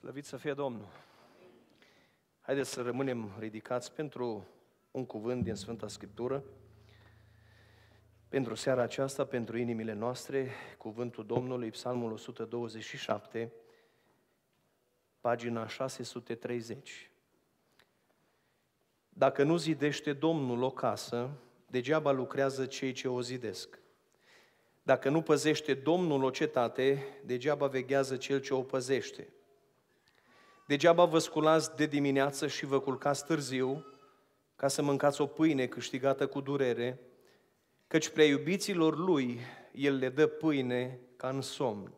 Slăvit să fie Domnul! Haideți să rămânem ridicați pentru un cuvânt din Sfânta Scriptură, pentru seara aceasta, pentru inimile noastre, cuvântul Domnului, Psalmul 127, pagina 630. Dacă nu zidește Domnul o casă, degeaba lucrează cei ce o zidesc. Dacă nu păzește Domnul o cetate, degeaba veghează cel ce o păzește. Degeaba vă sculați de dimineață și vă culcați târziu ca să mâncați o pâine câștigată cu durere, căci prea iubiților lui el le dă pâine ca în somn.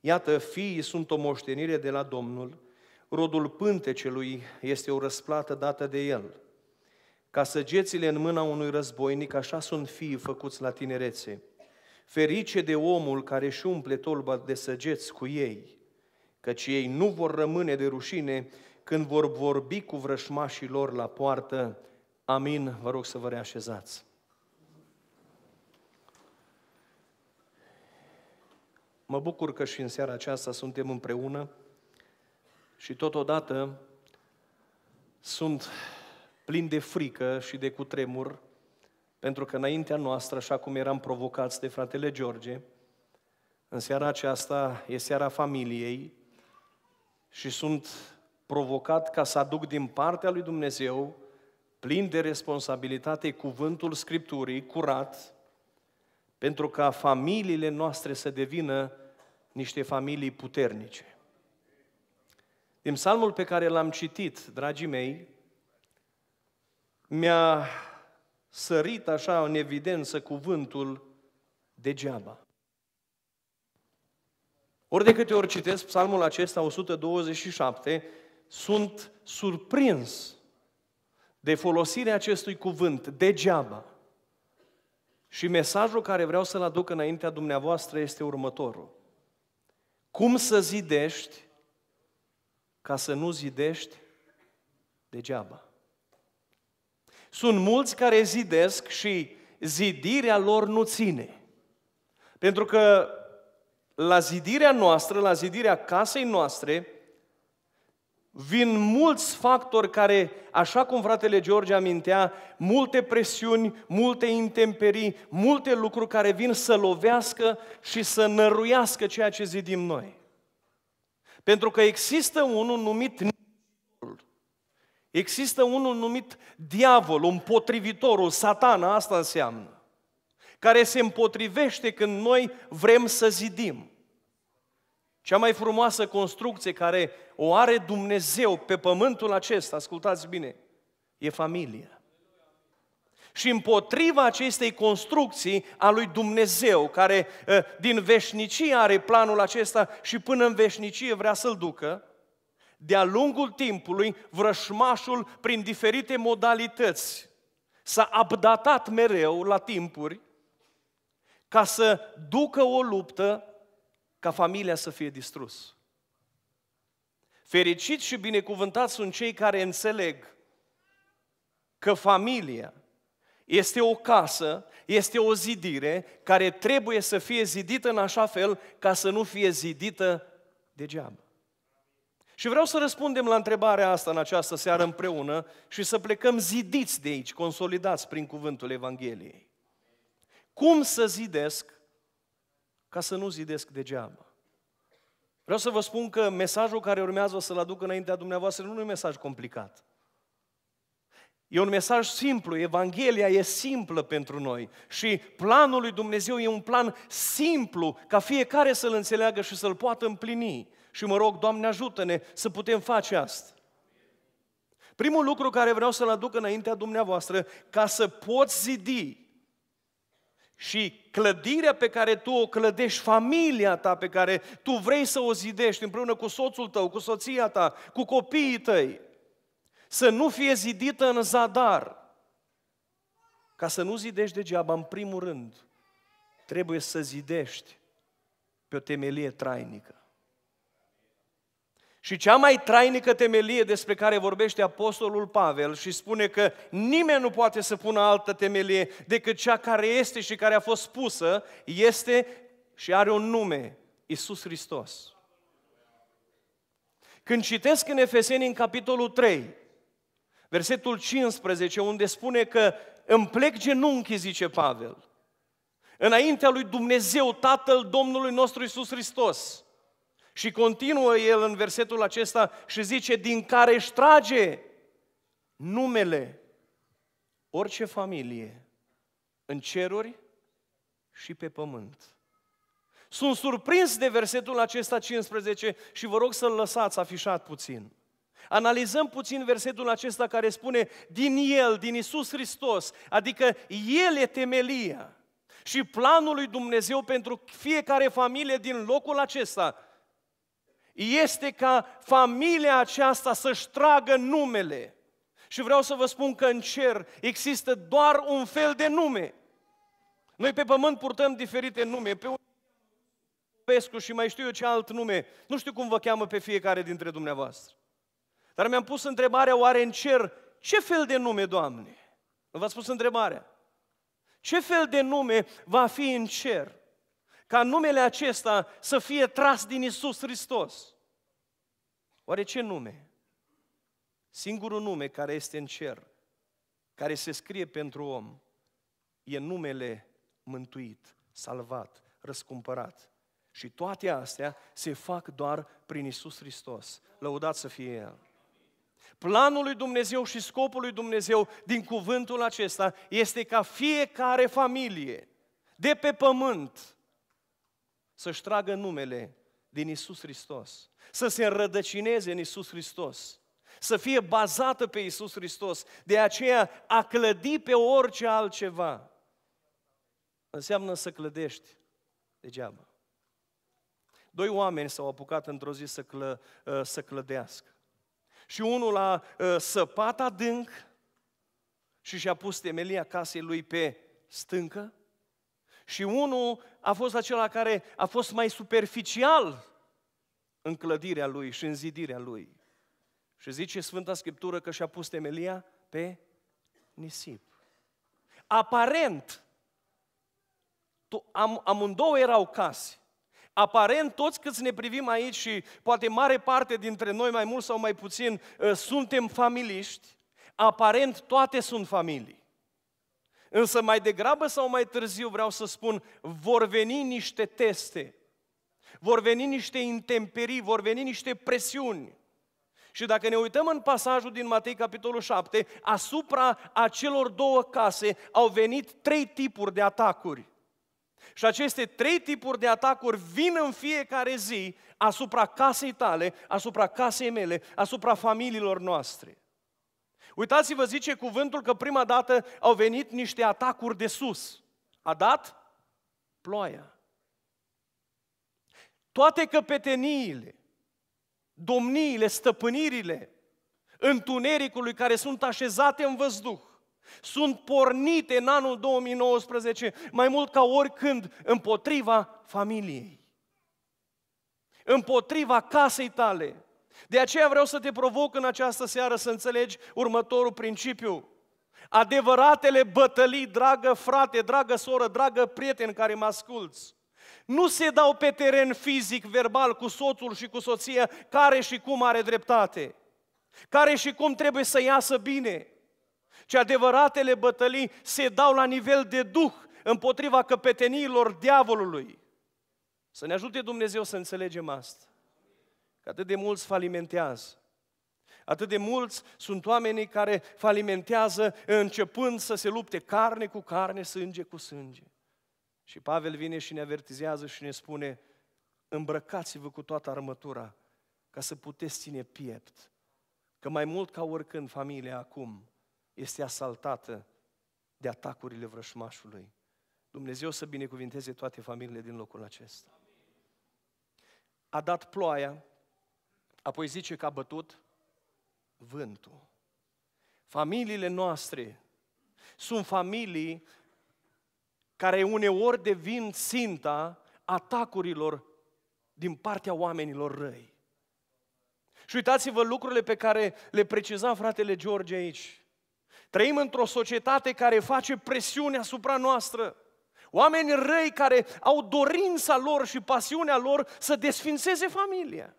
Iată, fiii sunt o moștenire de la Domnul, rodul pântecelui este o răsplată dată de el. Ca săgețile în mâna unui războinic, așa sunt fiii făcuți la tinerețe. Ferice de omul care își umple tolba de săgeți cu ei – căci ei nu vor rămâne de rușine când vor vorbi cu vrășmașii lor la poartă. Amin. Vă rog să vă reașezați. Mă bucur că și în seara aceasta suntem împreună și totodată sunt plin de frică și de cutremur, pentru că înaintea noastră, așa cum eram provocați de fratele George, în seara aceasta e seara familiei, și sunt provocat ca să aduc din partea lui Dumnezeu, plin de responsabilitate, cuvântul Scripturii, curat, pentru ca familiile noastre să devină niște familii puternice. Din psalmul pe care l-am citit, dragii mei, mi-a sărit așa în evidență cuvântul degeaba. Ori de câte ori citesc psalmul acesta 127, sunt surprins de folosirea acestui cuvânt degeaba. Și mesajul care vreau să-l aduc înaintea dumneavoastră este următorul. Cum să zidești ca să nu zidești degeaba? Sunt mulți care zidesc și zidirea lor nu ține. Pentru că la zidirea noastră, la zidirea casei noastre, vin mulți factori care, așa cum fratele George amintea, multe presiuni, multe intemperii, multe lucruri care vin să lovească și să năruiască ceea ce zidim noi. Pentru că există unul numit Există unul numit diavol, un un satana, asta înseamnă care se împotrivește când noi vrem să zidim. Cea mai frumoasă construcție care o are Dumnezeu pe pământul acesta, ascultați bine, e familia. Și împotriva acestei construcții a lui Dumnezeu, care ă, din veșnicie are planul acesta și până în veșnicie vrea să-l ducă, de-a lungul timpului, vrășmașul, prin diferite modalități, s-a abdatat mereu la timpuri ca să ducă o luptă ca familia să fie distrus. Fericiți și binecuvântați sunt cei care înțeleg că familia este o casă, este o zidire care trebuie să fie zidită în așa fel ca să nu fie zidită degeaba. Și vreau să răspundem la întrebarea asta în această seară împreună și să plecăm zidiți de aici, consolidați prin cuvântul Evangheliei. Cum să zidesc ca să nu zidesc degeaba? Vreau să vă spun că mesajul care urmează o să-l aduc înaintea dumneavoastră nu e un mesaj complicat. E un mesaj simplu, Evanghelia e simplă pentru noi și planul lui Dumnezeu e un plan simplu ca fiecare să-l înțeleagă și să-l poată împlini. Și mă rog, Doamne, ajută-ne să putem face asta. Primul lucru care vreau să-l aduc înaintea dumneavoastră, ca să poți zidi și clădirea pe care tu o clădești, familia ta pe care tu vrei să o zidești împreună cu soțul tău, cu soția ta, cu copiii tăi, să nu fie zidită în zadar. Ca să nu zidești degeaba, în primul rând, trebuie să zidești pe o temelie trainică. Și cea mai trainică temelie despre care vorbește Apostolul Pavel și spune că nimeni nu poate să pună altă temelie decât cea care este și care a fost pusă, este și are un nume, Isus Hristos. Când citesc în Efeseni, în capitolul 3, versetul 15, unde spune că îmi plec genunchii, zice Pavel, înaintea lui Dumnezeu, Tatăl Domnului nostru Isus Hristos, și continuă el în versetul acesta și zice, din care își trage numele orice familie în ceruri și pe pământ. Sunt surprins de versetul acesta 15 și vă rog să-l lăsați afișat puțin. Analizăm puțin versetul acesta care spune din El, din Isus Hristos, adică El e temelia. Și planul lui Dumnezeu pentru fiecare familie din locul acesta este ca familia aceasta să-și tragă numele. Și vreau să vă spun că în cer există doar un fel de nume. Noi pe pământ purtăm diferite nume. Pe un Pescu și mai știu eu ce alt nume. Nu știu cum vă cheamă pe fiecare dintre dumneavoastră. Dar mi-am pus întrebarea, oare în cer, ce fel de nume, Doamne? V-ați pus întrebarea. Ce fel de nume va fi în cer? ca numele acesta să fie tras din Isus Hristos. Oare ce nume? Singurul nume care este în cer, care se scrie pentru om, e numele mântuit, salvat, răscumpărat. Și toate astea se fac doar prin Isus Hristos. Lăudat să fie El. Planul lui Dumnezeu și scopul lui Dumnezeu din cuvântul acesta este ca fiecare familie de pe pământ să-și tragă numele din Isus Hristos, să se înrădăcineze în Isus Hristos, să fie bazată pe Isus Hristos. De aceea, a clădi pe orice altceva înseamnă să clădești degeaba. Doi oameni s-au apucat într-o zi să, clă, uh, să clădească. Și unul a uh, săpat adânc și și-a pus temelia casei lui pe stâncă, și unul a fost acela care a fost mai superficial în clădirea lui și în zidirea lui. Și zice Sfânta Scriptură că și-a pus temelia pe nisip. Aparent, am, amândouă erau case. Aparent, toți câți ne privim aici și poate mare parte dintre noi, mai mult sau mai puțin, ă, suntem familiști, aparent toate sunt familii. Însă mai degrabă sau mai târziu vreau să spun, vor veni niște teste, vor veni niște intemperii, vor veni niște presiuni. Și dacă ne uităm în pasajul din Matei, capitolul 7, asupra acelor două case au venit trei tipuri de atacuri. Și aceste trei tipuri de atacuri vin în fiecare zi asupra casei tale, asupra casei mele, asupra familiilor noastre. Uitați-vă, zice cuvântul că prima dată au venit niște atacuri de sus. A dat ploaia. Toate căpeteniile, domniile, stăpânirile întunericului care sunt așezate în văzduh, sunt pornite în anul 2019 mai mult ca oricând împotriva familiei, împotriva casei tale, de aceea vreau să te provoc în această seară să înțelegi următorul principiu. Adevăratele bătălii, dragă frate, dragă soră, dragă prieten care mă asculți, nu se dau pe teren fizic, verbal, cu soțul și cu soția, care și cum are dreptate, care și cum trebuie să iasă bine, ci adevăratele bătălii se dau la nivel de duh, împotriva căpeteniilor diavolului. Să ne ajute Dumnezeu să înțelegem asta. Că atât de mulți falimentează. Atât de mulți sunt oamenii care falimentează începând să se lupte carne cu carne, sânge cu sânge. Și Pavel vine și ne avertizează și ne spune, îmbrăcați-vă cu toată armătura ca să puteți ține piept. Că mai mult ca oricând familia acum este asaltată de atacurile vrășmașului. Dumnezeu să binecuvinteze toate familiile din locul acesta. A dat ploaia, Apoi zice că a bătut vântul. Familiile noastre sunt familii care uneori devin ținta atacurilor din partea oamenilor răi. Și uitați-vă lucrurile pe care le preciza fratele George aici. Trăim într-o societate care face presiune asupra noastră. Oameni răi care au dorința lor și pasiunea lor să desfințeze familia.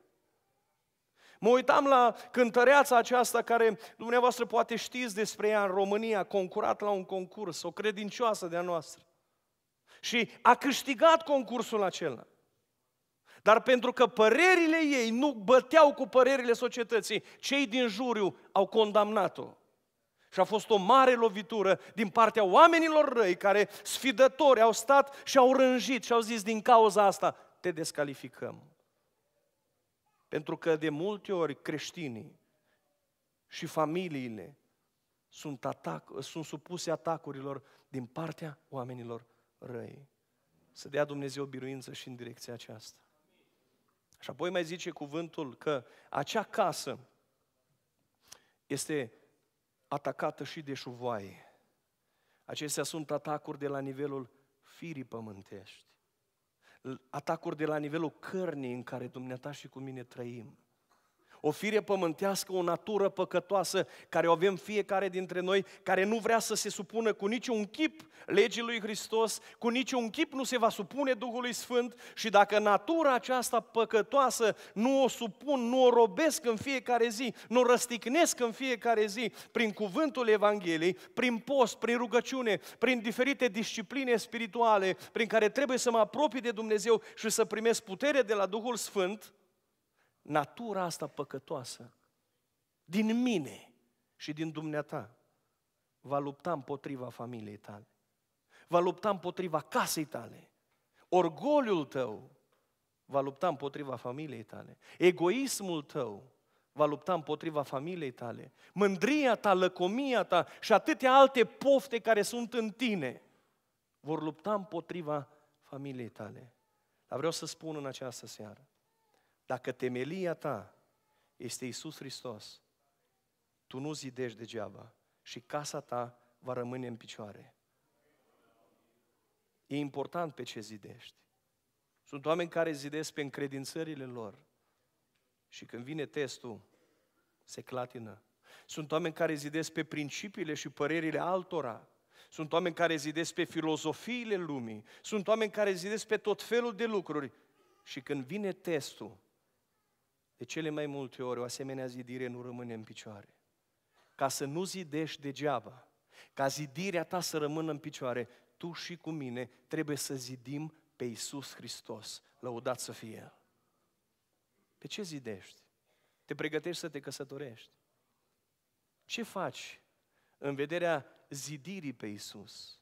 Mă uitam la cântăreața aceasta care dumneavoastră poate știți despre ea în România, concurat la un concurs, o credincioasă de-a noastră. Și a câștigat concursul acela. Dar pentru că părerile ei nu băteau cu părerile societății, cei din juriu au condamnat-o. Și a fost o mare lovitură din partea oamenilor răi care sfidători au stat și au rânjit și au zis din cauza asta te descalificăm. Pentru că de multe ori creștinii și familiile sunt, atac, sunt supuse atacurilor din partea oamenilor răi. Să dea Dumnezeu biruință și în direcția aceasta. Și apoi mai zice cuvântul că acea casă este atacată și de șuvoaie. Acestea sunt atacuri de la nivelul firii pământești atacuri de la nivelul cărnii în care dumneata și cu mine trăim o fire pământească, o natură păcătoasă care o avem fiecare dintre noi, care nu vrea să se supună cu niciun chip legii lui Hristos, cu niciun chip nu se va supune Duhului Sfânt și dacă natura aceasta păcătoasă nu o supun, nu o robesc în fiecare zi, nu o răsticnesc în fiecare zi prin cuvântul Evangheliei, prin post, prin rugăciune, prin diferite discipline spirituale prin care trebuie să mă apropii de Dumnezeu și să primesc putere de la Duhul Sfânt, natura asta păcătoasă din mine și din dumneata va lupta împotriva familiei tale. Va lupta împotriva casei tale. Orgoliul tău va lupta împotriva familiei tale. Egoismul tău va lupta împotriva familiei tale. Mândria ta, lăcomia ta și atâtea alte pofte care sunt în tine vor lupta împotriva familiei tale. Dar vreau să spun în această seară, dacă temelia ta este Isus Hristos, tu nu zidești degeaba și casa ta va rămâne în picioare. E important pe ce zidești. Sunt oameni care zidesc pe încredințările lor și când vine testul, se clatină. Sunt oameni care zidesc pe principiile și părerile altora. Sunt oameni care zidesc pe filozofiile lumii. Sunt oameni care zidesc pe tot felul de lucruri. Și când vine testul, de cele mai multe ori, o asemenea zidire nu rămâne în picioare. Ca să nu zidești degeaba, ca zidirea ta să rămână în picioare, tu și cu mine trebuie să zidim pe Iisus Hristos, lăudat să fie El. Pe ce zidești? Te pregătești să te căsătorești? Ce faci în vederea zidirii pe Iisus?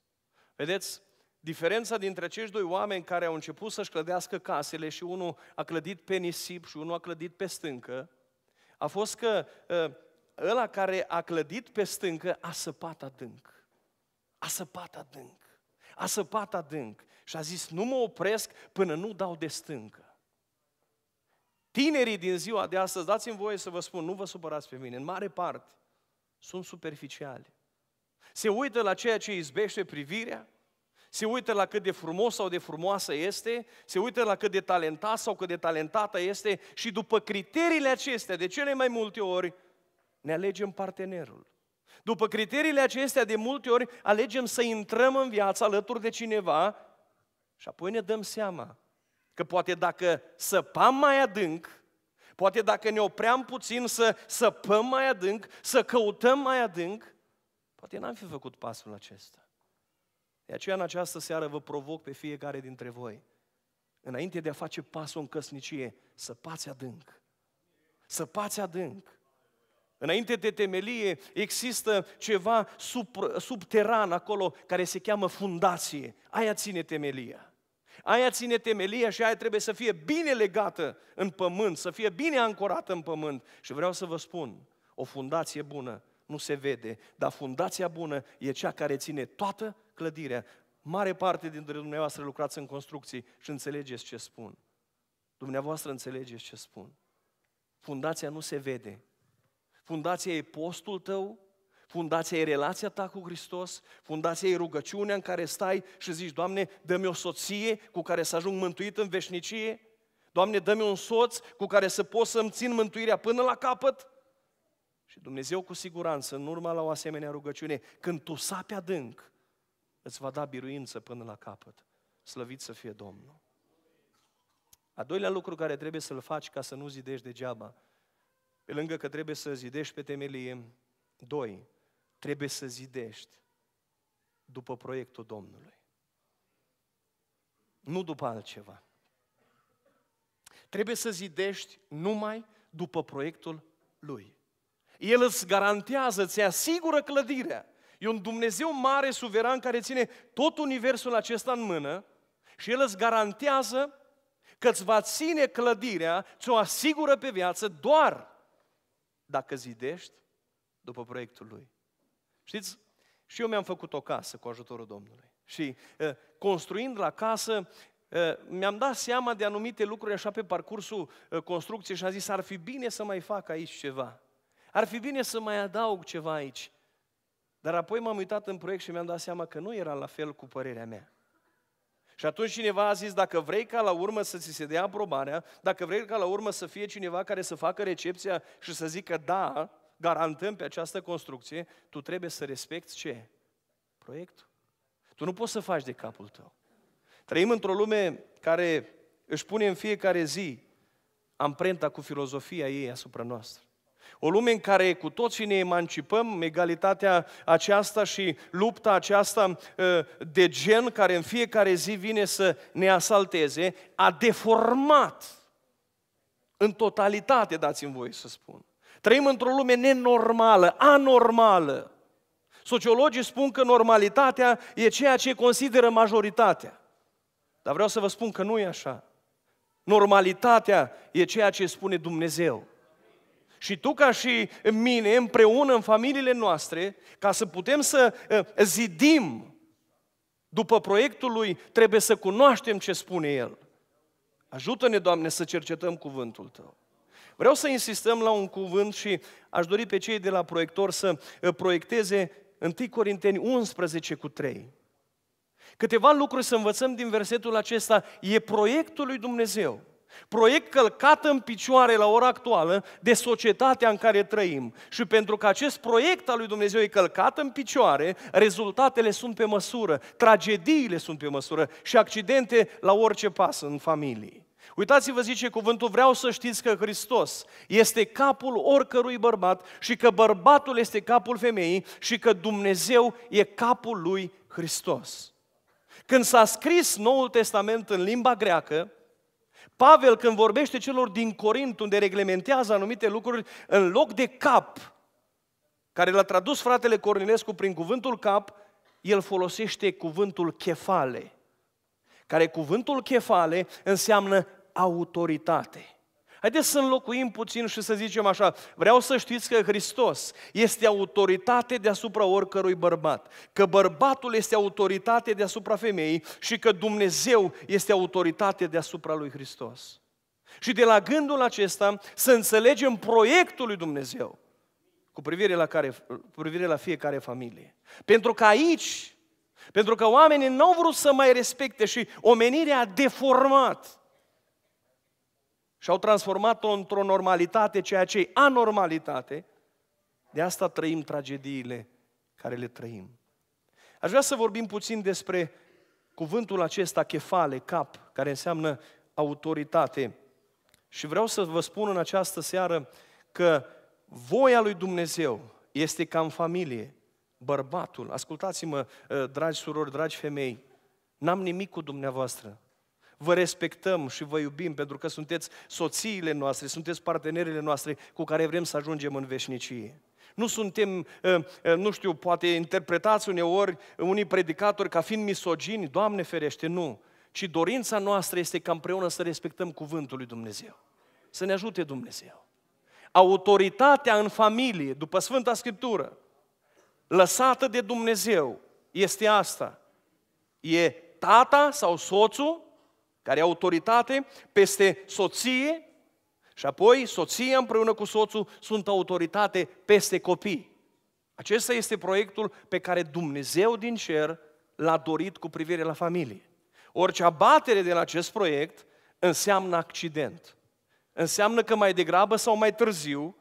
Vedeți, Diferența dintre acești doi oameni care au început să-și clădească casele și unul a clădit pe nisip și unul a clădit pe stâncă, a fost că ă, ăla care a clădit pe stâncă a săpat adânc. A săpat adânc. A săpat adânc. Și a zis, nu mă opresc până nu dau de stâncă. Tinerii din ziua de astăzi, dați-mi voie să vă spun, nu vă supărați pe mine, în mare parte sunt superficiali. Se uită la ceea ce izbește privirea, se uită la cât de frumos sau de frumoasă este, se uită la cât de talentat sau cât de talentată este și după criteriile acestea, de cele mai multe ori, ne alegem partenerul. După criteriile acestea, de multe ori, alegem să intrăm în viață alături de cineva și apoi ne dăm seama că poate dacă săpam mai adânc, poate dacă ne opream puțin să săpăm mai adânc, să căutăm mai adânc, poate n-am fi făcut pasul acesta. De aceea, în această seară, vă provoc pe fiecare dintre voi, înainte de a face pasul în căsnicie, pați adânc. să pați adânc. Înainte de temelie există ceva sub, subteran acolo care se cheamă fundație. Aia ține temelia. Aia ține temelia și aia trebuie să fie bine legată în pământ, să fie bine ancorată în pământ. Și vreau să vă spun, o fundație bună nu se vede, dar fundația bună e cea care ține toată clădirea. Mare parte dintre dumneavoastră lucrați în construcții și înțelegeți ce spun. Dumneavoastră înțelegeți ce spun. Fundația nu se vede. Fundația e postul tău, fundația e relația ta cu Hristos, fundația e rugăciunea în care stai și zici, Doamne, dă-mi o soție cu care să ajung mântuit în veșnicie, Doamne, dă-mi un soț cu care să pot să-mi țin mântuirea până la capăt. Și Dumnezeu cu siguranță, în urma la o asemenea rugăciune, când tu sapi adânc, îți va da biruință până la capăt. Slăvit să fie Domnul. A doilea lucru care trebuie să-l faci ca să nu zidești degeaba, pe lângă că trebuie să zidești pe temelie, doi, trebuie să zidești după proiectul Domnului. Nu după altceva. Trebuie să zidești numai după proiectul Lui. El îți garantează, îți asigură clădirea. E un Dumnezeu mare, suveran, care ține tot universul acesta în mână și El îți garantează că îți va ține clădirea, ți-o asigură pe viață doar dacă zidești după proiectul Lui. Știți, și eu mi-am făcut o casă cu ajutorul Domnului. Și eh, construind la casă, eh, mi-am dat seama de anumite lucruri așa pe parcursul eh, construcției și am zis, ar fi bine să mai fac aici ceva. Ar fi bine să mai adaug ceva aici. Dar apoi m-am uitat în proiect și mi-am dat seama că nu era la fel cu părerea mea. Și atunci cineva a zis, dacă vrei ca la urmă să ți se dea aprobarea, dacă vrei ca la urmă să fie cineva care să facă recepția și să zică da, garantăm pe această construcție, tu trebuie să respecti ce? Proiectul. Tu nu poți să faci de capul tău. Trăim într-o lume care își pune în fiecare zi amprenta cu filozofia ei asupra noastră. O lume în care cu toții ne emancipăm, egalitatea aceasta și lupta aceasta ă, de gen care în fiecare zi vine să ne asalteze, a deformat în totalitate, dați-mi voi să spun. Trăim într-o lume nenormală, anormală. Sociologii spun că normalitatea e ceea ce consideră majoritatea. Dar vreau să vă spun că nu e așa. Normalitatea e ceea ce spune Dumnezeu. Și tu ca și mine, împreună în familiile noastre, ca să putem să eh, zidim după proiectul lui, trebuie să cunoaștem ce spune el. Ajută-ne, Doamne, să cercetăm cuvântul Tău. Vreau să insistăm la un cuvânt și aș dori pe cei de la proiector să eh, proiecteze 1 Corinteni 11 cu 3. Câteva lucruri să învățăm din versetul acesta. E proiectul lui Dumnezeu. Proiect călcat în picioare la ora actuală de societatea în care trăim. Și pentru că acest proiect al lui Dumnezeu e călcat în picioare, rezultatele sunt pe măsură, tragediile sunt pe măsură și accidente la orice pas în familie. Uitați-vă, zice cuvântul, vreau să știți că Hristos este capul oricărui bărbat și că bărbatul este capul femeii și că Dumnezeu e capul lui Hristos. Când s-a scris Noul Testament în limba greacă, Pavel, când vorbește celor din Corint, unde reglementează anumite lucruri, în loc de cap, care l-a tradus fratele Cornilescu prin cuvântul cap, el folosește cuvântul chefale, care cuvântul chefale înseamnă autoritate. Haideți să înlocuim puțin și să zicem așa, vreau să știți că Hristos este autoritate deasupra oricărui bărbat, că bărbatul este autoritate deasupra femeii și că Dumnezeu este autoritate deasupra lui Hristos. Și de la gândul acesta să înțelegem proiectul lui Dumnezeu cu privire la, care, cu privire la fiecare familie. Pentru că aici, pentru că oamenii nu au vrut să mai respecte și omenirea a deformat și au transformat-o într-o normalitate, ceea ce e anormalitate, de asta trăim tragediile care le trăim. Aș vrea să vorbim puțin despre cuvântul acesta, chefale, cap, care înseamnă autoritate. Și vreau să vă spun în această seară că voia lui Dumnezeu este ca în familie, bărbatul. Ascultați-mă, eh, dragi surori, dragi femei, n-am nimic cu dumneavoastră vă respectăm și vă iubim pentru că sunteți soțiile noastre, sunteți partenerile noastre cu care vrem să ajungem în veșnicie. Nu suntem, ă, ă, nu știu, poate interpretați uneori unii predicatori ca fiind misogini, Doamne ferește, nu. Ci dorința noastră este ca împreună să respectăm cuvântul lui Dumnezeu. Să ne ajute Dumnezeu. Autoritatea în familie, după Sfânta Scriptură, lăsată de Dumnezeu, este asta. E tata sau soțul care e autoritate peste soție și apoi soția împreună cu soțul sunt autoritate peste copii. Acesta este proiectul pe care Dumnezeu din cer l-a dorit cu privire la familie. Orice abatere din acest proiect înseamnă accident. Înseamnă că mai degrabă sau mai târziu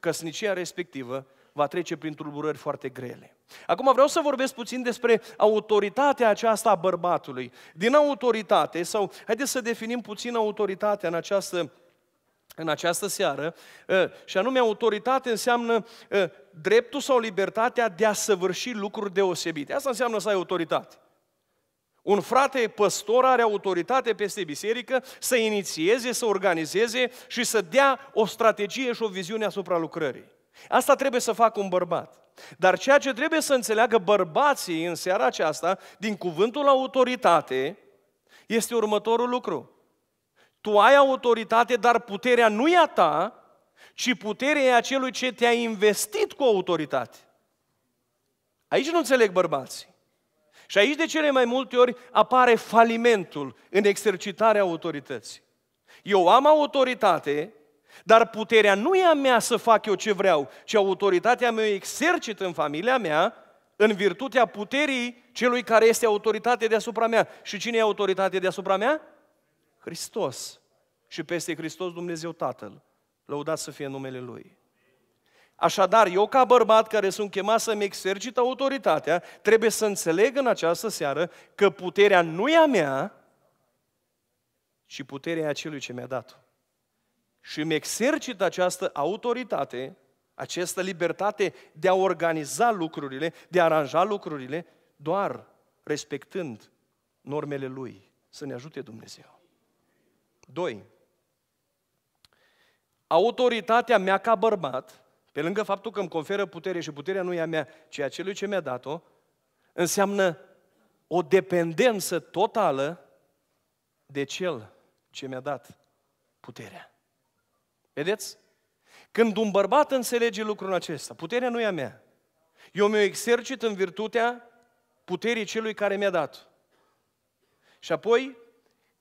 căsnicia respectivă va trece prin tulburări foarte grele. Acum vreau să vorbesc puțin despre autoritatea aceasta a bărbatului. Din autoritate, sau haideți să definim puțin autoritatea în această, în această seară, ă, și anume autoritate înseamnă ă, dreptul sau libertatea de a săvârși lucruri deosebite. Asta înseamnă să ai autoritate. Un frate păstor are autoritate peste biserică să inițieze, să organizeze și să dea o strategie și o viziune asupra lucrării. Asta trebuie să facă un bărbat. Dar ceea ce trebuie să înțeleagă bărbații în seara aceasta, din cuvântul autoritate, este următorul lucru. Tu ai autoritate, dar puterea nu e a ta, ci puterea e a celui ce te-a investit cu autoritate. Aici nu înțeleg bărbații. Și aici de cele mai multe ori apare falimentul în exercitarea autorității. Eu am autoritate, dar puterea nu e a mea să fac eu ce vreau, ci autoritatea mea o exercit în familia mea, în virtutea puterii celui care este autoritate deasupra mea. Și cine e autoritate deasupra mea? Hristos. Și peste Hristos Dumnezeu Tatăl. Lăudat să fie numele Lui. Așadar, eu ca bărbat care sunt chemat să-mi exercit autoritatea, trebuie să înțeleg în această seară că puterea nu e a mea, ci puterea e a celui ce mi-a dat-o și îmi exercit această autoritate, această libertate de a organiza lucrurile, de a aranja lucrurile, doar respectând normele Lui. Să ne ajute Dumnezeu. 2. Autoritatea mea ca bărbat, pe lângă faptul că îmi conferă putere și puterea nu e a mea, ci a celui ce mi-a dat-o, înseamnă o dependență totală de cel ce mi-a dat puterea. Vedeți? Când un bărbat înțelege lucrul acesta, puterea nu e a mea. Eu mi-o exercit în virtutea puterii celui care mi-a dat. Și apoi,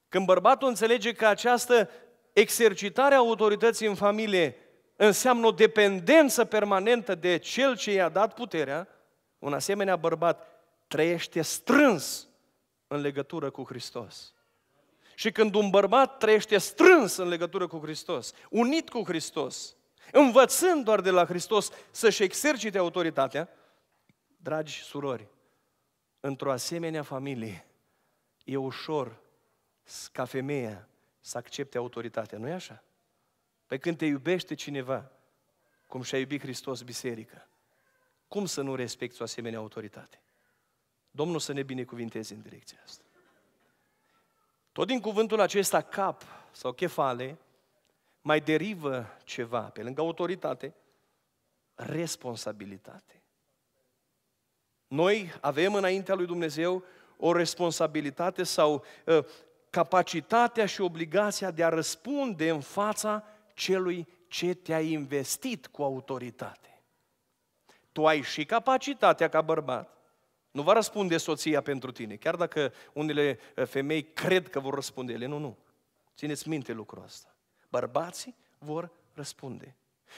când bărbatul înțelege că această exercitare a autorității în familie înseamnă o dependență permanentă de cel ce i-a dat puterea, un asemenea bărbat trăiește strâns în legătură cu Hristos. Și când un bărbat trăiește strâns în legătură cu Hristos, unit cu Hristos, învățând doar de la Hristos să-și exercite autoritatea, dragi surori, într-o asemenea familie e ușor ca femeia să accepte autoritatea, nu-i așa? Pe când te iubește cineva, cum și-a iubit Hristos biserica, cum să nu respecti o asemenea autoritate? Domnul să ne binecuvinteze în direcția asta. Tot din cuvântul acesta cap sau chefale mai derivă ceva, pe lângă autoritate, responsabilitate. Noi avem înaintea lui Dumnezeu o responsabilitate sau uh, capacitatea și obligația de a răspunde în fața celui ce te-a investit cu autoritate. Tu ai și capacitatea ca bărbat, nu va răspunde soția pentru tine, chiar dacă unele eh, femei cred că vor răspunde ele. Nu, nu. Țineți minte lucrul ăsta. Bărbații vor răspunde.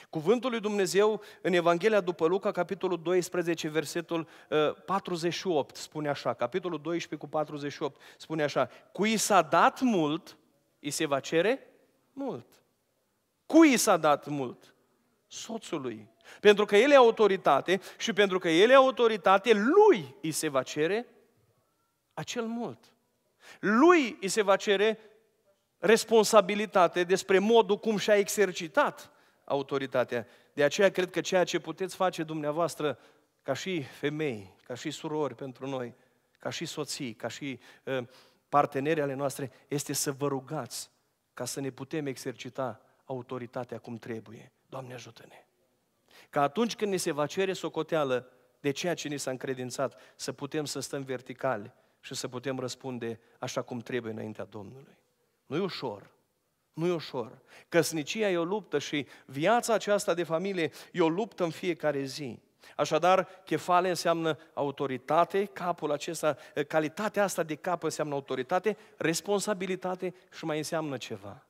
Cuvântul lui Dumnezeu în Evanghelia după Luca, capitolul 12, versetul 48, eh, spune așa, capitolul 12 cu 48, spune așa, cui s-a dat mult, îi se va cere mult. Cui s-a dat mult? soțului. Pentru că el e autoritate și pentru că el e autoritate, lui îi se va cere acel mult. Lui îi se va cere responsabilitate despre modul cum și-a exercitat autoritatea. De aceea cred că ceea ce puteți face dumneavoastră ca și femei, ca și surori pentru noi, ca și soții, ca și uh, parteneri ale noastre, este să vă rugați ca să ne putem exercita autoritatea cum trebuie. Doamne ajută-ne! Ca atunci când ne se va cere socoteală de ceea ce ni s-a încredințat, să putem să stăm verticali și să putem răspunde așa cum trebuie înaintea Domnului. nu i ușor, nu e ușor. Căsnicia e o luptă și viața aceasta de familie e o luptă în fiecare zi. Așadar, chefale înseamnă autoritate, capul acesta, calitatea asta de cap înseamnă autoritate, responsabilitate și mai înseamnă ceva.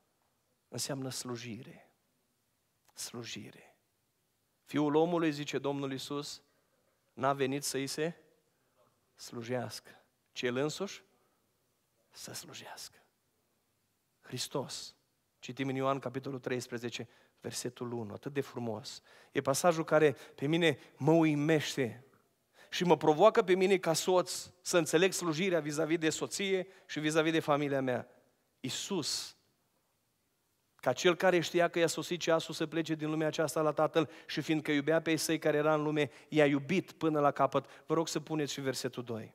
Înseamnă slujire slujire. Fiul omului, zice Domnul Isus, n-a venit să i se slujească, ci el însuși să slujească. Hristos. Citim în Ioan, capitolul 13, versetul 1. Atât de frumos. E pasajul care pe mine mă uimește și mă provoacă pe mine ca soț să înțeleg slujirea vis-a-vis de soție și vis-a-vis de familia mea. Isus ca cel care știa că i-a sosit ceasul să plece din lumea aceasta la Tatăl și fiindcă iubea pe ei săi care era în lume, i-a iubit până la capăt. Vă rog să puneți și versetul 2.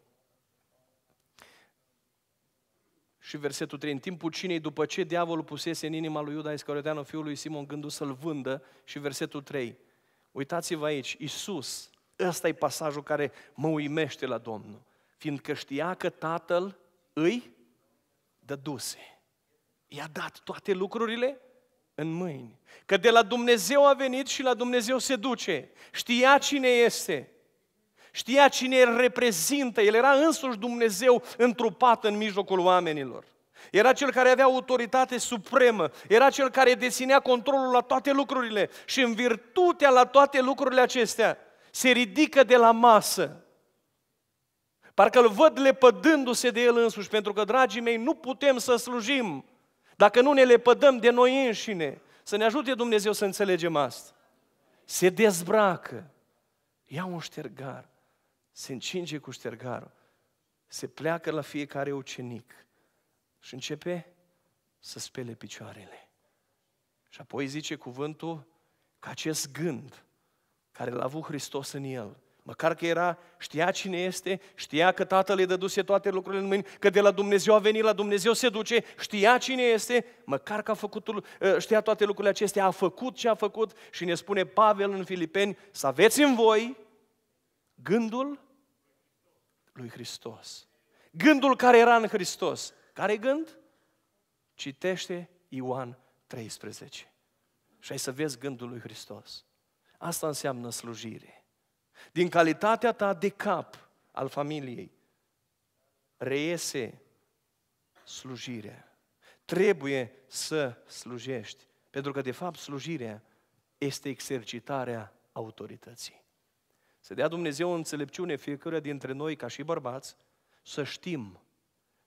Și versetul 3. În timpul cinei, după ce diavolul pusese în inima lui Iuda Iscarioteanu, fiul lui Simon, gândul să-l vândă. Și versetul 3. Uitați-vă aici, Iisus, ăsta e pasajul care mă uimește la Domnul. Fiindcă știa că Tatăl îi dăduse. I-a dat toate lucrurile în mâini. Că de la Dumnezeu a venit și la Dumnezeu se duce. Știa cine este. Știa cine îl reprezintă. El era însuși Dumnezeu întrupat în mijlocul oamenilor. Era cel care avea autoritate supremă, era cel care deținea controlul la toate lucrurile și în virtutea la toate lucrurile acestea se ridică de la masă. Parcă îl văd lepădându-se de el însuși, pentru că, dragii mei, nu putem să slujim dacă nu ne lepădăm de noi înșine, să ne ajute Dumnezeu să înțelegem asta. Se dezbracă, ia un ștergar, se încinge cu ștergarul, se pleacă la fiecare ucenic și începe să spele picioarele. Și apoi zice cuvântul că acest gând care l-a avut Hristos în el, Măcar că era, știa cine este, știa că tatăl îi dăduse toate lucrurile în mâini, că de la Dumnezeu a venit, la Dumnezeu se duce, știa cine este, măcar că a făcut, ă, știa toate lucrurile acestea, a făcut ce a făcut și ne spune Pavel în Filipeni, să aveți în voi gândul lui Hristos. Gândul care era în Hristos. Care gând? Citește Ioan 13. Și ai să vezi gândul lui Hristos. Asta înseamnă slujire din calitatea ta de cap al familiei, reiese slujirea. Trebuie să slujești, pentru că de fapt slujirea este exercitarea autorității. Să dea Dumnezeu înțelepciune fiecare dintre noi, ca și bărbați, să știm,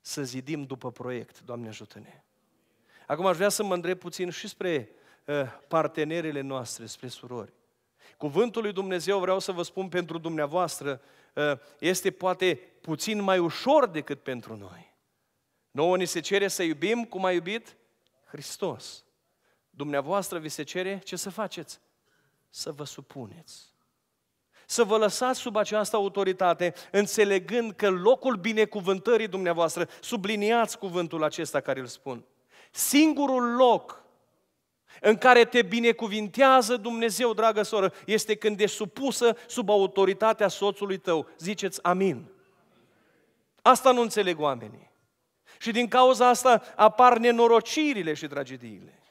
să zidim după proiect. Doamne ajută-ne! Acum aș vrea să mă îndrept puțin și spre uh, partenerele noastre, spre surori cuvântul lui Dumnezeu, vreau să vă spun pentru dumneavoastră, ă, este poate puțin mai ușor decât pentru noi. Nouă ni se cere să iubim cum a iubit Hristos. Dumneavoastră vi se cere ce să faceți? Să vă supuneți să vă lăsați sub această autoritate, înțelegând că locul binecuvântării dumneavoastră, subliniați cuvântul acesta care îl spun, singurul loc în care te binecuvintează Dumnezeu, dragă soră, este când ești supusă sub autoritatea soțului tău. Ziceți amin. Asta nu înțeleg oamenii. Și din cauza asta apar nenorocirile și tragediile.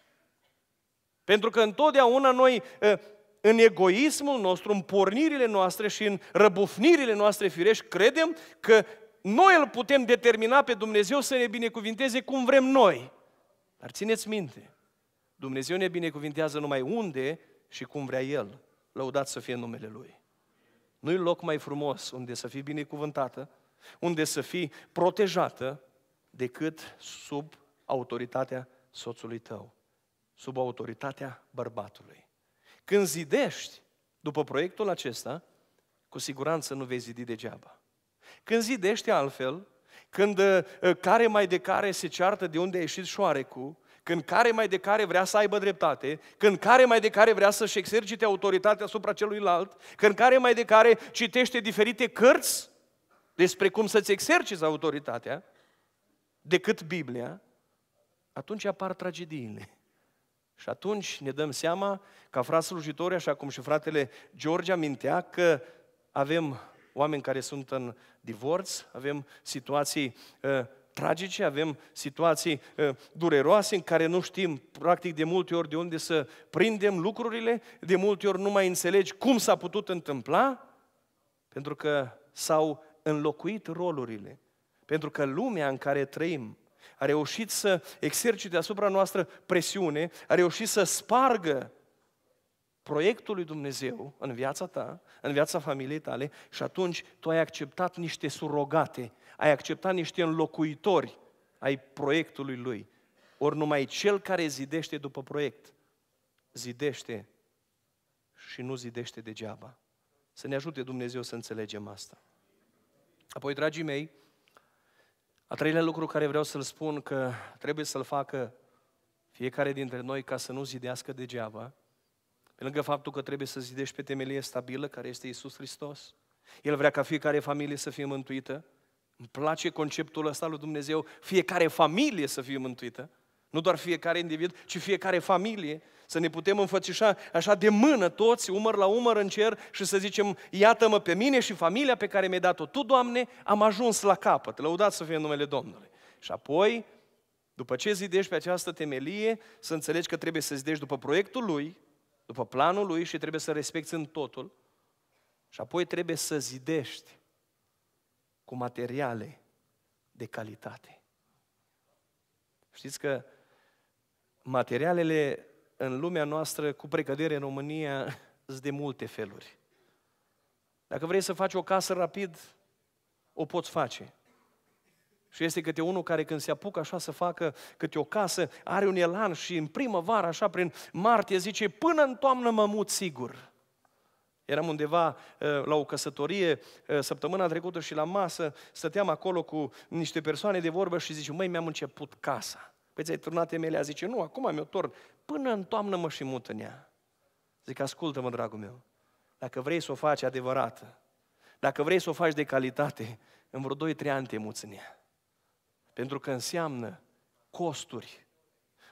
Pentru că întotdeauna noi, ă, în egoismul nostru, în pornirile noastre și în răbufnirile noastre firești, credem că noi îl putem determina pe Dumnezeu să ne binecuvinteze cum vrem noi. Dar țineți minte, Dumnezeu ne binecuvintează numai unde și cum vrea El. Lăudat să fie numele Lui. Nu-i loc mai frumos unde să fii binecuvântată, unde să fii protejată, decât sub autoritatea soțului tău, sub autoritatea bărbatului. Când zidești după proiectul acesta, cu siguranță nu vei zidi degeaba. Când zidești altfel, când uh, care mai de care se ceartă de unde a ieșit șoarecul, când care mai de care vrea să aibă dreptate, când care mai de care vrea să-și exercite autoritatea asupra celuilalt, când care mai de care citește diferite cărți despre cum să-ți exerciți autoritatea, decât Biblia, atunci apar tragediile. Și atunci ne dăm seama, ca frați slujitori, așa cum și fratele George amintea, că avem oameni care sunt în divorț, avem situații uh, tragice, avem situații ă, dureroase în care nu știm practic de multe ori de unde să prindem lucrurile, de multe ori nu mai înțelegi cum s-a putut întâmpla, pentru că s-au înlocuit rolurile. Pentru că lumea în care trăim a reușit să exercite asupra noastră presiune, a reușit să spargă proiectul lui Dumnezeu în viața ta, în viața familiei tale și atunci tu ai acceptat niște surogate ai acceptat niște înlocuitori ai proiectului lui. Ori numai cel care zidește după proiect, zidește și nu zidește degeaba. Să ne ajute Dumnezeu să înțelegem asta. Apoi, dragii mei, a treilea lucru care vreau să-l spun că trebuie să-l facă fiecare dintre noi ca să nu zidească degeaba, pe lângă faptul că trebuie să zidești pe temelie stabilă, care este Isus Hristos, El vrea ca fiecare familie să fie mântuită, îmi place conceptul ăsta lui Dumnezeu, fiecare familie să fie mântuită, nu doar fiecare individ, ci fiecare familie, să ne putem înfățișa așa de mână toți, umăr la umăr în cer și să zicem, iată-mă pe mine și familia pe care mi-ai dat-o Tu, Doamne, am ajuns la capăt, lăudați să fie în numele Domnului. Și apoi, după ce zidești pe această temelie, să înțelegi că trebuie să zidești după proiectul Lui, după planul Lui și trebuie să respecti în totul. Și apoi trebuie să zidești cu materiale de calitate. Știți că materialele în lumea noastră, cu precădere în România, sunt de multe feluri. Dacă vrei să faci o casă rapid, o poți face. Și este câte unul care când se apucă așa să facă câte o casă, are un elan și în primăvară, așa prin martie, zice, până în toamnă mă mut sigur. Eram undeva uh, la o căsătorie uh, săptămâna trecută și la masă stăteam acolo cu niște persoane de vorbă și zice, măi, mi-am început casa. Păi ți-ai turnat temelea? Zice, nu, acum mi-o torn. Până în toamnă mă și mut în ea. Zic, ascultă-mă, dragul meu, dacă vrei să o faci adevărată, dacă vrei să o faci de calitate, în vreo 2-3 ani te muți în ea. Pentru că înseamnă costuri,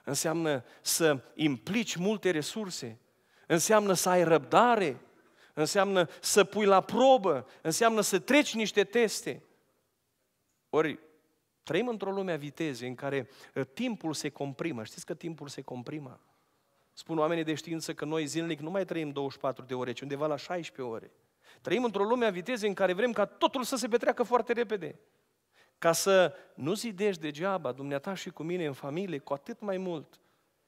înseamnă să implici multe resurse, înseamnă să ai răbdare, înseamnă să pui la probă, înseamnă să treci niște teste. Ori trăim într-o lume a vitezei în care uh, timpul se comprimă. Știți că timpul se comprimă? Spun oamenii de știință că noi zilnic nu mai trăim 24 de ore, ci undeva la 16 ore. Trăim într-o lume a vitezei în care vrem ca totul să se petreacă foarte repede. Ca să nu zidești degeaba, dumneata și cu mine în familie, cu atât mai mult,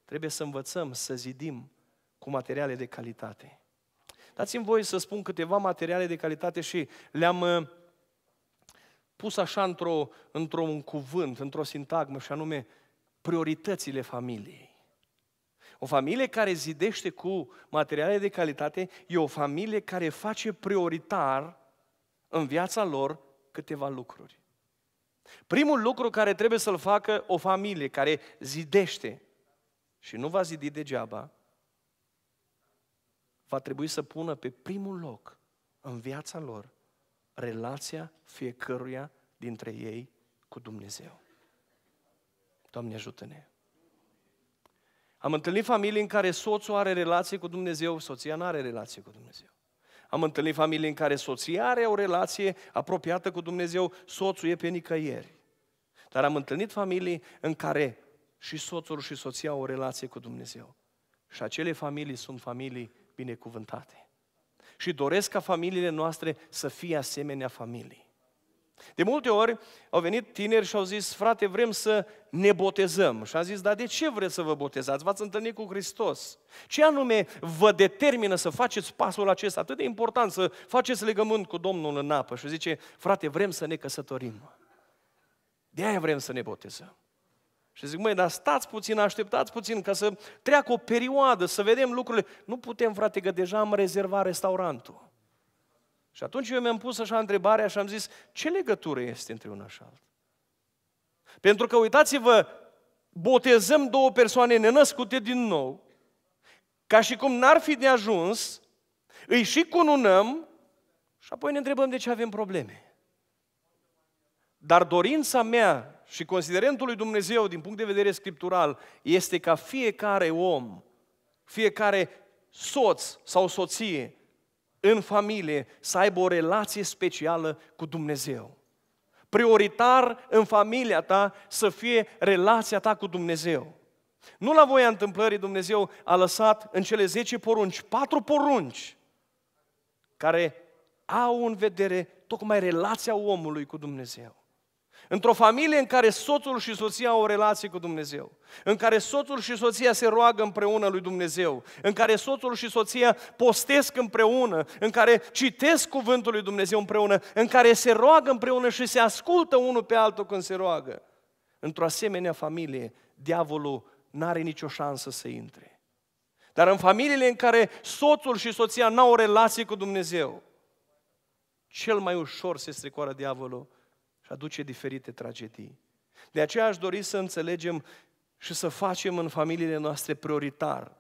trebuie să învățăm să zidim cu materiale de calitate dați-mi voie să spun câteva materiale de calitate și le-am uh, pus așa într un într-un cuvânt, într-o sintagmă și anume prioritățile familiei. O familie care zidește cu materiale de calitate e o familie care face prioritar în viața lor câteva lucruri. Primul lucru care trebuie să-l facă o familie care zidește și nu va zidi degeaba va trebui să pună pe primul loc în viața lor relația fiecăruia dintre ei cu Dumnezeu. Doamne ajută-ne! Am întâlnit familii în care soțul are relație cu Dumnezeu, soția nu are relație cu Dumnezeu. Am întâlnit familii în care soția are o relație apropiată cu Dumnezeu, soțul e pe nicăieri. Dar am întâlnit familii în care și soțul și soția au o relație cu Dumnezeu. Și acele familii sunt familii binecuvântate. Și doresc ca familiile noastre să fie asemenea familii. De multe ori au venit tineri și au zis, frate, vrem să ne botezăm. Și am zis, dar de ce vreți să vă botezați? V-ați întâlnit cu Hristos. Ce anume vă determină să faceți pasul acesta atât de important, să faceți legământ cu Domnul în apă? Și zice, frate, vrem să ne căsătorim. De aia vrem să ne botezăm. Și zic, măi, dar stați puțin, așteptați puțin ca să treacă o perioadă, să vedem lucrurile. Nu putem, frate, că deja am rezervat restaurantul. Și atunci eu mi-am pus așa întrebarea și am zis, ce legătură este între una și alta? Pentru că, uitați-vă, botezăm două persoane nenăscute din nou, ca și cum n-ar fi de ajuns, îi și cununăm și apoi ne întrebăm de ce avem probleme. Dar dorința mea și considerentul lui Dumnezeu din punct de vedere scriptural este ca fiecare om, fiecare soț sau soție în familie să aibă o relație specială cu Dumnezeu. Prioritar în familia ta să fie relația ta cu Dumnezeu. Nu la voia întâmplării Dumnezeu a lăsat în cele 10 porunci, patru porunci care au în vedere tocmai relația omului cu Dumnezeu. Într-o familie în care soțul și soția au o relație cu Dumnezeu, în care soțul și soția se roagă împreună lui Dumnezeu, în care soțul și soția postesc împreună, în care citesc cuvântul lui Dumnezeu împreună, în care se roagă împreună și se ascultă unul pe altul când se roagă. Într-o asemenea familie, diavolul nu are nicio șansă să intre. Dar în familiile în care soțul și soția n-au o relație cu Dumnezeu, cel mai ușor se strecoară diavolul și aduce diferite tragedii. De aceea aș dori să înțelegem și să facem în familiile noastre prioritar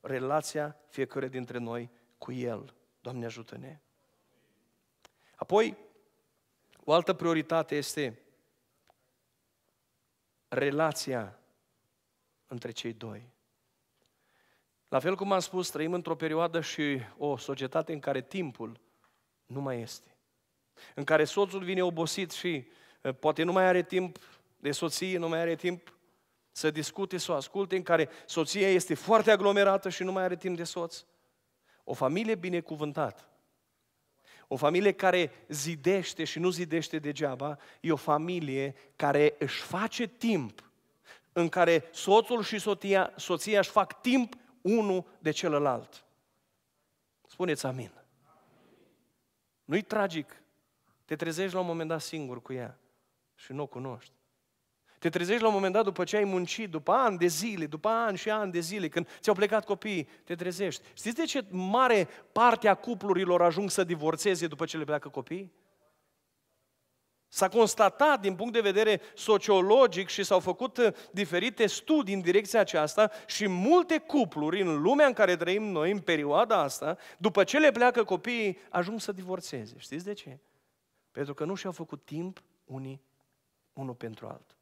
relația fiecare dintre noi cu El. Doamne ajută-ne! Apoi, o altă prioritate este relația între cei doi. La fel cum am spus, trăim într-o perioadă și o societate în care timpul nu mai este în care soțul vine obosit și eh, poate nu mai are timp de soție, nu mai are timp să discute, să o asculte, în care soția este foarte aglomerată și nu mai are timp de soț. O familie binecuvântată, o familie care zidește și nu zidește degeaba, e o familie care își face timp, în care soțul și soția, soția își fac timp unul de celălalt. Spuneți amin. Nu-i tragic te trezești la un moment dat singur cu ea și nu o cunoști. Te trezești la un moment dat după ce ai muncit, după ani de zile, după ani și ani de zile, când ți-au plecat copiii, te trezești. Știți de ce mare parte a cuplurilor ajung să divorțeze după ce le pleacă copiii? S-a constatat din punct de vedere sociologic și s-au făcut uh, diferite studii în direcția aceasta și multe cupluri în lumea în care trăim noi, în perioada asta, după ce le pleacă copiii, ajung să divorțeze. Știți de ce? Pentru că nu și-au făcut timp unii unul pentru altul.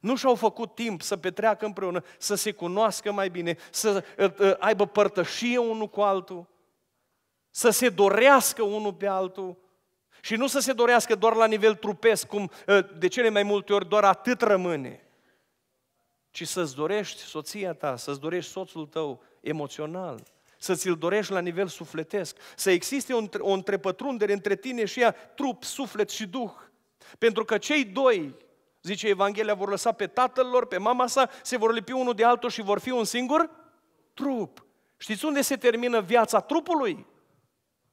Nu și-au făcut timp să petreacă împreună, să se cunoască mai bine, să ă, ă, aibă părtășie unul cu altul, să se dorească unul pe altul și nu să se dorească doar la nivel trupesc, cum ă, de cele mai multe ori doar atât rămâne, ci să-ți dorești soția ta, să-ți dorești soțul tău emoțional, să ți-l dorești la nivel sufletesc, să existe o întrepătrundere între tine și ea, trup, suflet și duh. Pentru că cei doi, zice Evanghelia, vor lăsa pe tatăl lor, pe mama sa, se vor lipi unul de altul și vor fi un singur trup. Știți unde se termină viața trupului?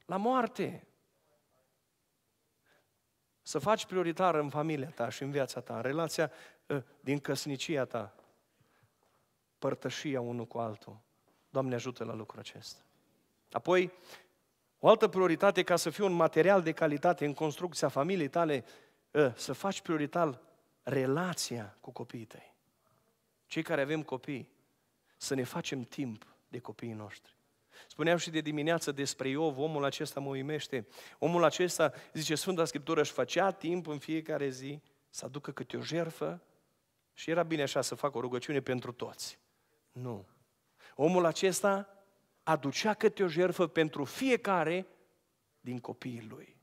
La moarte. Să faci prioritar în familia ta și în viața ta, în relația ă, din căsnicia ta, părtășia unul cu altul. Doamne ajută la lucrul acesta. Apoi, o altă prioritate ca să fie un material de calitate în construcția familiei tale, ă, să faci prioritar relația cu copiii tăi. Cei care avem copii, să ne facem timp de copiii noștri. Spuneam și de dimineață despre Iov, omul acesta mă uimește. Omul acesta, zice Sfânta Scriptură, își făcea timp în fiecare zi să aducă câte o jerfă și era bine așa să facă o rugăciune pentru toți. Nu. Omul acesta aducea câte o jertfă pentru fiecare din copiii lui.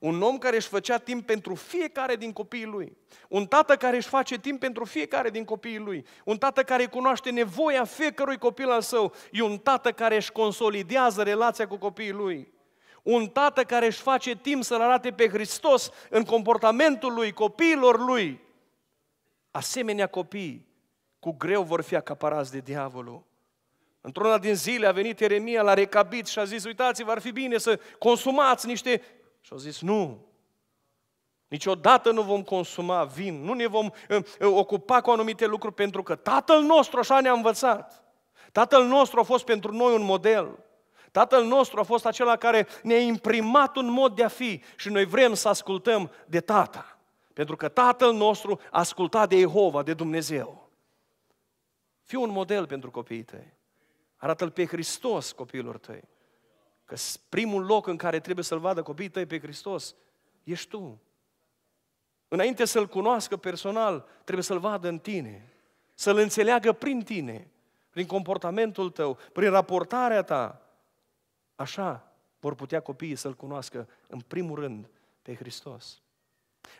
Un om care își făcea timp pentru fiecare din copiii lui. Un tată care își face timp pentru fiecare din copiii lui. Un tată care cunoaște nevoia fiecărui copil al său. E un tată care își consolidează relația cu copiii lui. Un tată care își face timp să-L arate pe Hristos în comportamentul lui, copiilor lui. Asemenea copii cu greu vor fi acaparați de diavolul. Într-una din zile a venit Ieremia la Recabit și a zis, uitați-vă, ar fi bine să consumați niște... Și au zis, nu, Niciodată nu vom consuma vin, nu ne vom ă, ă, ocupa cu anumite lucruri pentru că Tatăl nostru așa ne-a învățat. Tatăl nostru a fost pentru noi un model. Tatăl nostru a fost acela care ne-a imprimat un mod de a fi și noi vrem să ascultăm de Tata. Pentru că Tatăl nostru asculta de Jehova, de Dumnezeu. Fii un model pentru copiii tăi. Arată-L pe Hristos copiilor tăi. Că primul loc în care trebuie să-L vadă copiii tăi pe Hristos ești tu. Înainte să-L cunoască personal, trebuie să-L vadă în tine. Să-L înțeleagă prin tine, prin comportamentul tău, prin raportarea ta. Așa vor putea copiii să-L cunoască, în primul rând, pe Hristos.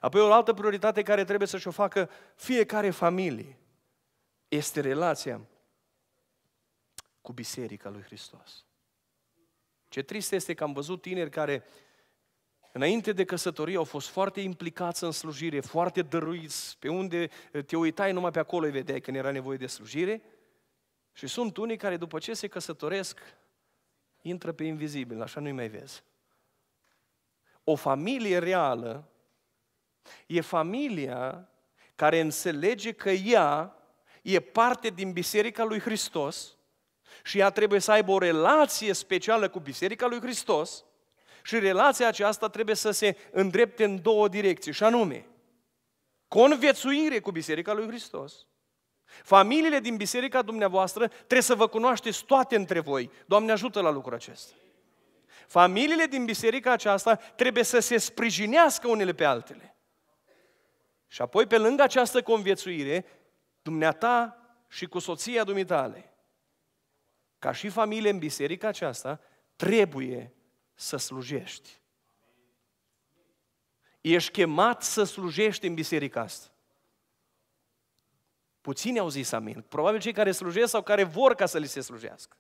Apoi o altă prioritate care trebuie să-și o facă fiecare familie este relația cu biserica lui Hristos. Ce trist este că am văzut tineri care înainte de căsătorie au fost foarte implicați în slujire, foarte dăruiți, pe unde eh, te uitai numai pe acolo îi vedeai când era nevoie de slujire și sunt unii care după ce se căsătoresc intră pe invizibil, așa nu-i mai vezi. O familie reală e familia care înțelege că ea e parte din Biserica lui Hristos și ea trebuie să aibă o relație specială cu Biserica lui Hristos și relația aceasta trebuie să se îndrepte în două direcții, și anume, conviețuire cu Biserica lui Hristos. Familiile din biserica dumneavoastră trebuie să vă cunoașteți toate între voi. Doamne ajută la lucrul acesta. Familiile din biserica aceasta trebuie să se sprijinească unele pe altele. Și apoi, pe lângă această conviețuire, dumneata și cu soția dumitale, ca și familie în biserica aceasta, trebuie să slujești. Ești chemat să slujești în biserica asta. Puțini au zis amin. Probabil cei care slujesc sau care vor ca să li se slujească.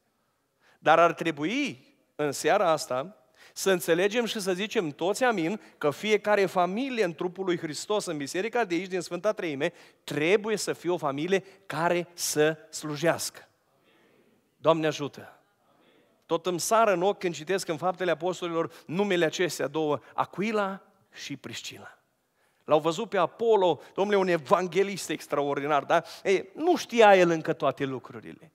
Dar ar trebui în seara asta să înțelegem și să zicem toți amin că fiecare familie în trupul lui Hristos, în biserica de aici, din Sfânta Treime, trebuie să fie o familie care să slujească. Doamne ajută! Tot îmi sară în ochi când citesc în Faptele Apostolilor numele acestea două, Aquila și Priscila. L-au văzut pe Apollo, domnule, un evanghelist extraordinar, da? Ei, nu știa el încă toate lucrurile.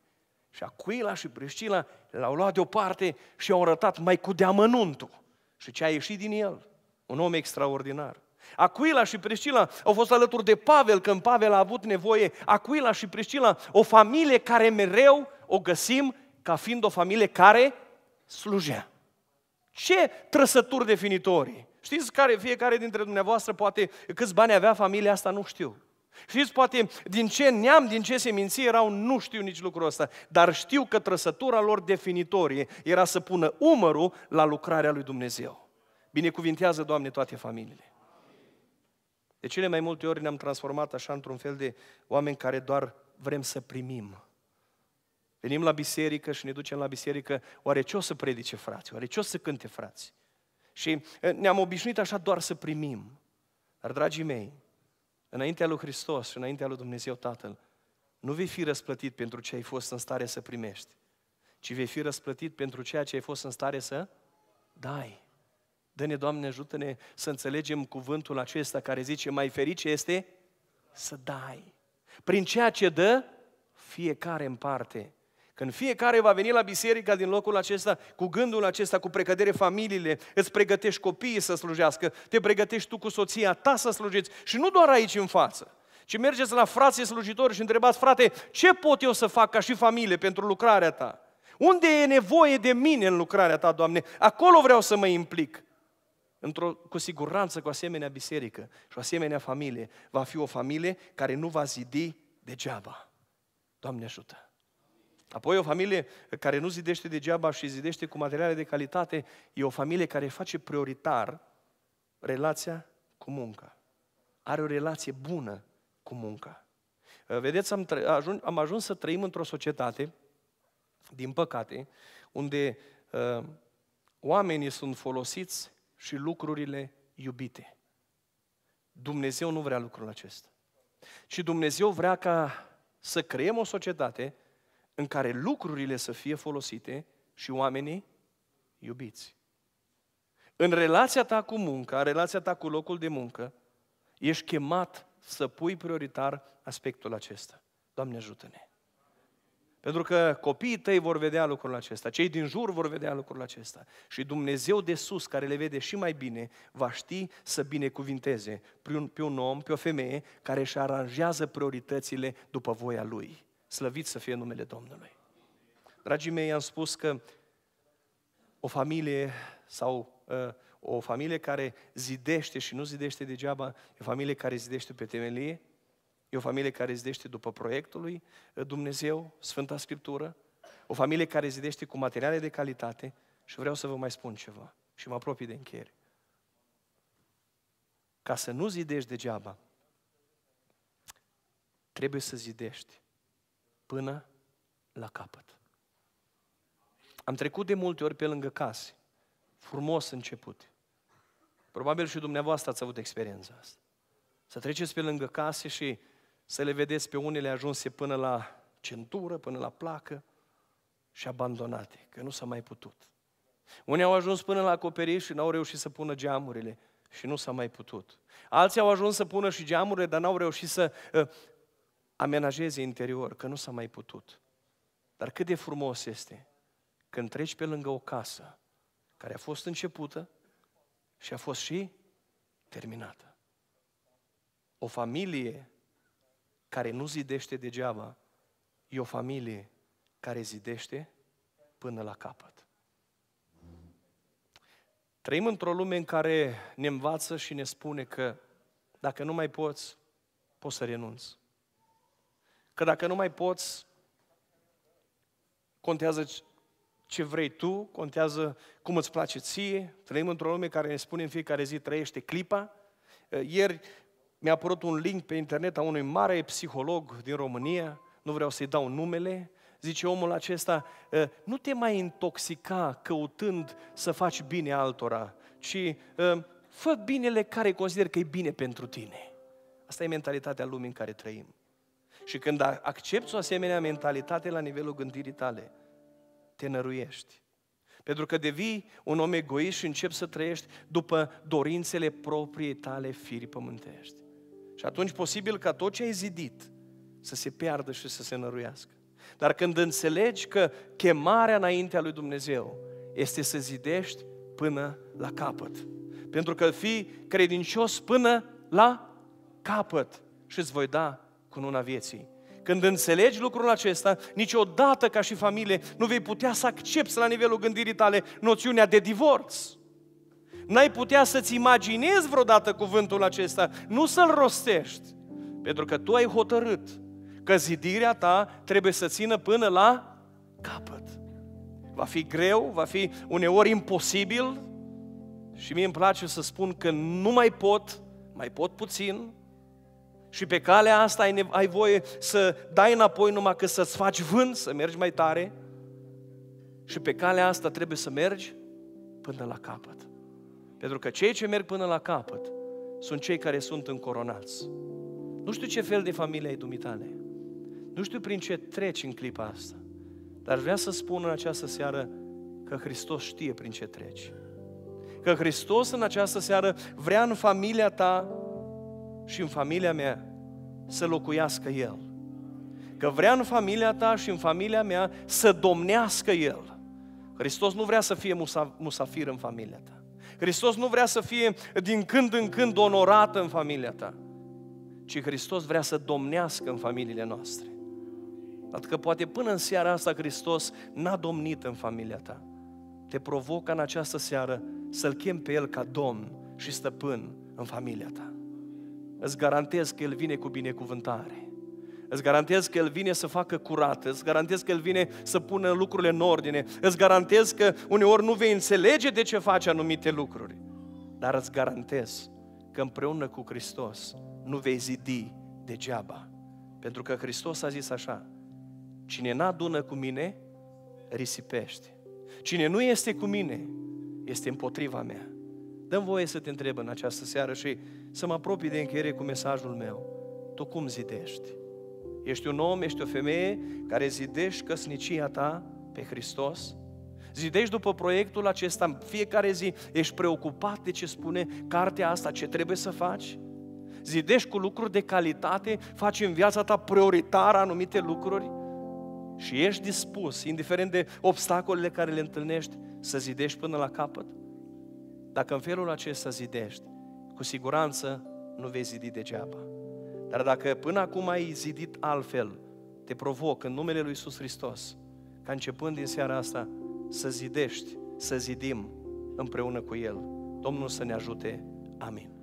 Și Aquila și Priscila l-au luat deoparte și au arătat mai cu deamănuntul. Și ce a ieșit din el? Un om extraordinar. Aquila și Priscila au fost alături de Pavel când Pavel a avut nevoie. Aquila și Priscila, o familie care mereu o găsim ca fiind o familie care slujea. Ce trăsături definitorii? Știți care fiecare dintre dumneavoastră poate câți bani avea familia asta, nu știu. Știți, poate din ce neam, din ce seminții erau, nu știu nici lucrul ăsta, dar știu că trăsătura lor definitorie era să pună umărul la lucrarea lui Dumnezeu. Binecuvintează, Doamne, toate familiile. De cele mai multe ori ne-am transformat așa într-un fel de oameni care doar vrem să primim. Venim la biserică și ne ducem la biserică, oare ce o să predice frații, oare ce o să cânte frații? Și ne-am obișnuit așa doar să primim. Dar, dragii mei, înaintea lui Hristos și înaintea lui Dumnezeu Tatăl, nu vei fi răsplătit pentru ce ai fost în stare să primești, ci vei fi răsplătit pentru ceea ce ai fost în stare să dai. Dă-ne, Doamne, ajută-ne să înțelegem cuvântul acesta care zice mai ferice este să dai. Prin ceea ce dă, fiecare în parte când fiecare va veni la biserica din locul acesta, cu gândul acesta, cu precădere familiile, îți pregătești copiii să slujească, te pregătești tu cu soția ta să slujiți și nu doar aici în față, ci mergeți la frații slujitori și întrebați, frate, ce pot eu să fac ca și familie pentru lucrarea ta? Unde e nevoie de mine în lucrarea ta, Doamne? Acolo vreau să mă implic. Într-o, cu siguranță, cu asemenea biserică și o asemenea familie, va fi o familie care nu va zidi degeaba. Doamne ajută! Apoi o familie care nu zidește degeaba și zidește cu materiale de calitate e o familie care face prioritar relația cu munca. Are o relație bună cu munca. Uh, vedeți, am, ajuns, am ajuns să trăim într-o societate, din păcate, unde uh, oamenii sunt folosiți și lucrurile iubite. Dumnezeu nu vrea lucrul acesta. Și Dumnezeu vrea ca să creăm o societate în care lucrurile să fie folosite și oamenii iubiți. În relația ta cu munca, în relația ta cu locul de muncă, ești chemat să pui prioritar aspectul acesta. Doamne ajută-ne! Pentru că copiii tăi vor vedea lucrul acesta, cei din jur vor vedea lucrul acesta. Și Dumnezeu de sus, care le vede și mai bine, va ști să binecuvinteze pe un, pe un om, pe o femeie, care își aranjează prioritățile după voia Lui. Slăvit să fie numele Domnului. Dragii mei, am spus că o familie sau uh, o familie care zidește și nu zidește degeaba, e o familie care zidește pe temelie, e o familie care zidește după proiectul lui uh, Dumnezeu, Sfânta Scriptură, o familie care zidește cu materiale de calitate și vreau să vă mai spun ceva și mă apropii de încheiere. Ca să nu zidești degeaba, trebuie să zidești până la capăt. Am trecut de multe ori pe lângă case. Frumos început. Probabil și dumneavoastră ați avut experiența asta. Să treceți pe lângă case și să le vedeți pe unele ajunse până la centură, până la placă și abandonate, că nu s-a mai putut. Unii au ajuns până la acoperiș și n-au reușit să pună geamurile și nu s-a mai putut. Alții au ajuns să pună și geamurile, dar n-au reușit să uh, amenajeze interior, că nu s-a mai putut. Dar cât de frumos este când treci pe lângă o casă care a fost începută și a fost și terminată. O familie care nu zidește degeaba e o familie care zidește până la capăt. Trăim într-o lume în care ne învață și ne spune că dacă nu mai poți, poți să renunți. Că dacă nu mai poți, contează ce vrei tu, contează cum îți place ție. Trăim într-o lume care ne spune în fiecare zi, trăiește clipa. Eh, ieri mi-a apărut un link pe internet a unui mare psiholog din România, nu vreau să-i dau numele, zice omul acesta, eh, nu te mai intoxica căutând să faci bine altora, ci eh, fă binele care consider că e bine pentru tine. Asta e mentalitatea lumii în care trăim. Și când accepti o asemenea mentalitate la nivelul gândirii tale, te năruiești. Pentru că devii un om egoist și începi să trăiești după dorințele proprii tale firi pământești. Și atunci posibil ca tot ce ai zidit să se piardă și să se năruiască. Dar când înțelegi că chemarea înaintea lui Dumnezeu este să zidești până la capăt. Pentru că fii credincios până la capăt și îți voi da cununa vieții. Când înțelegi lucrul acesta, niciodată ca și familie nu vei putea să accepti la nivelul gândirii tale noțiunea de divorț. N-ai putea să-ți imaginezi vreodată cuvântul acesta, nu să-l rostești, pentru că tu ai hotărât că zidirea ta trebuie să țină până la capăt. Va fi greu, va fi uneori imposibil și mie îmi place să spun că nu mai pot, mai pot puțin, și pe calea asta ai, ai voie să dai înapoi numai că să-ți faci vânt, să mergi mai tare. Și pe calea asta trebuie să mergi până la capăt. Pentru că cei ce merg până la capăt sunt cei care sunt încoronați. Nu știu ce fel de familie ai dumitale. Nu știu prin ce treci în clipa asta. Dar vreau să spun în această seară că Hristos știe prin ce treci. Că Hristos în această seară vrea în familia ta și în familia mea să locuiască El. Că vrea în familia ta și în familia mea să domnească El. Hristos nu vrea să fie musa, musafir în familia ta. Hristos nu vrea să fie din când în când onorat în familia ta, ci Hristos vrea să domnească în familiile noastre. Adică poate până în seara asta Hristos n-a domnit în familia ta. Te provoca în această seară să-L chem pe El ca Domn și Stăpân în familia ta îți garantez că El vine cu binecuvântare. Îți garantez că El vine să facă curat, îți garantez că El vine să pună lucrurile în ordine, îți garantez că uneori nu vei înțelege de ce faci anumite lucruri, dar îți garantez că împreună cu Hristos nu vei zidi degeaba. Pentru că Hristos a zis așa, cine n-adună cu mine, risipește. Cine nu este cu mine, este împotriva mea. Dăm voie să te întreb în această seară și să mă apropii de încheiere cu mesajul meu. Tu cum zidești? Ești un om, ești o femeie care zidești căsnicia ta pe Hristos? Zidești după proiectul acesta, în fiecare zi ești preocupat de ce spune cartea asta, ce trebuie să faci? Zidești cu lucruri de calitate, faci în viața ta prioritară anumite lucruri și ești dispus, indiferent de obstacolele care le întâlnești, să zidești până la capăt? Dacă în felul acesta zidești, cu siguranță nu vei zidi degeaba. Dar dacă până acum ai zidit altfel, te provoc în numele Lui Iisus Hristos, ca începând din seara asta să zidești, să zidim împreună cu El. Domnul să ne ajute. Amin.